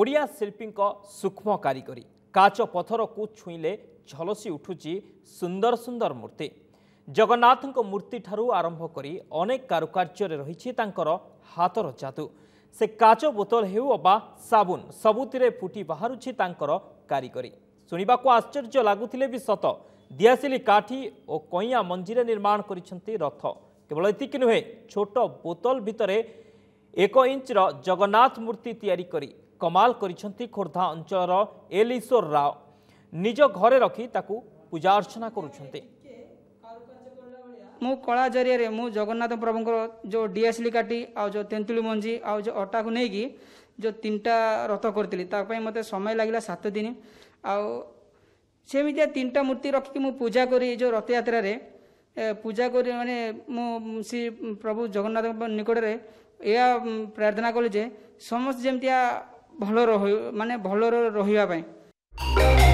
ଓଡ଼ିଆ ଶିଳ୍ପୀଙ୍କ ସୂକ୍ଷ୍ମ କାରିଗରୀ କାଚ ପଥରକୁ ଛୁଇଁଲେ ଝଲସି ଉଠୁଛି ସୁନ୍ଦର ସୁନ୍ଦର ମୂର୍ତ୍ତି ଜଗନ୍ନାଥଙ୍କ ମୂର୍ତ୍ତିଠାରୁ ଆରମ୍ଭ କରି ଅନେକ କାରୁକାର୍ଯ୍ୟରେ ରହିଛି ତାଙ୍କର ହାତର ଜାଦୁ ସେ କାଚ ବୋତଲ ହେଉ ଅବା ସାବୁନ ସବୁଥିରେ ଫୁଟି ବାହାରୁଛି ତାଙ୍କର କାରିଗରୀ ଶୁଣିବାକୁ ଆଶ୍ଚର୍ଯ୍ୟ ଲାଗୁଥିଲେ ବି ସତ ଦିଆସିଲି କାଠି ଓ କଇଁଆ ମଞ୍ଜିରେ ନିର୍ମାଣ କରିଛନ୍ତି ରଥ କେବଳ ଏତିକି ନୁହେଁ ଛୋଟ ବୋତଲ ଭିତରେ ଏକ ଇଞ୍ଚର ଜଗନ୍ନାଥ ମୂର୍ତ୍ତି ତିଆରି କରି କମାଲ କରିଛନ୍ତି ଖୋର୍ଦ୍ଧା ଅଞ୍ଚଳର ଏଲିଶ୍ୱର ରାଓ ନିଜ ଘରେ ରଖି ତାକୁ ପୂଜା ଅର୍ଚ୍ଚନା କରୁଛନ୍ତି ମୁଁ କଳା ଜରିଆରେ ମୁଁ ଜଗନ୍ନାଥ ପ୍ରଭୁଙ୍କର ଯେଉଁ ଡିଏସଲି କାଟି ଆଉ ଯେଉଁ ତେନ୍ତୁଳି ମଞ୍ଜି ଆଉ ଯେଉଁ ଅଟାକୁ ନେଇକି ଯେଉଁ ତିନିଟା ରଥ କରିଥିଲି ତା ପାଇଁ ମୋତେ ସମୟ ଲାଗିଲା ସାତ ଦିନ ଆଉ ସେମିତିଆ ତିନିଟା ମୂର୍ତ୍ତି ରଖିକି ମୁଁ ପୂଜା କରି ଯେଉଁ ରଥଯାତ୍ରାରେ ପୂଜା କରି ମାନେ ମୁଁ ଶ୍ରୀ ପ୍ରଭୁ ଜଗନ୍ନାଥଙ୍କ ନିକଟରେ ଏହା ପ୍ରାର୍ଥନା କଲି ଯେ ସମସ୍ତେ ଯେମିତି ଭଲ ରହ ମାନେ ଭଲରେ ରହିବା ପାଇଁ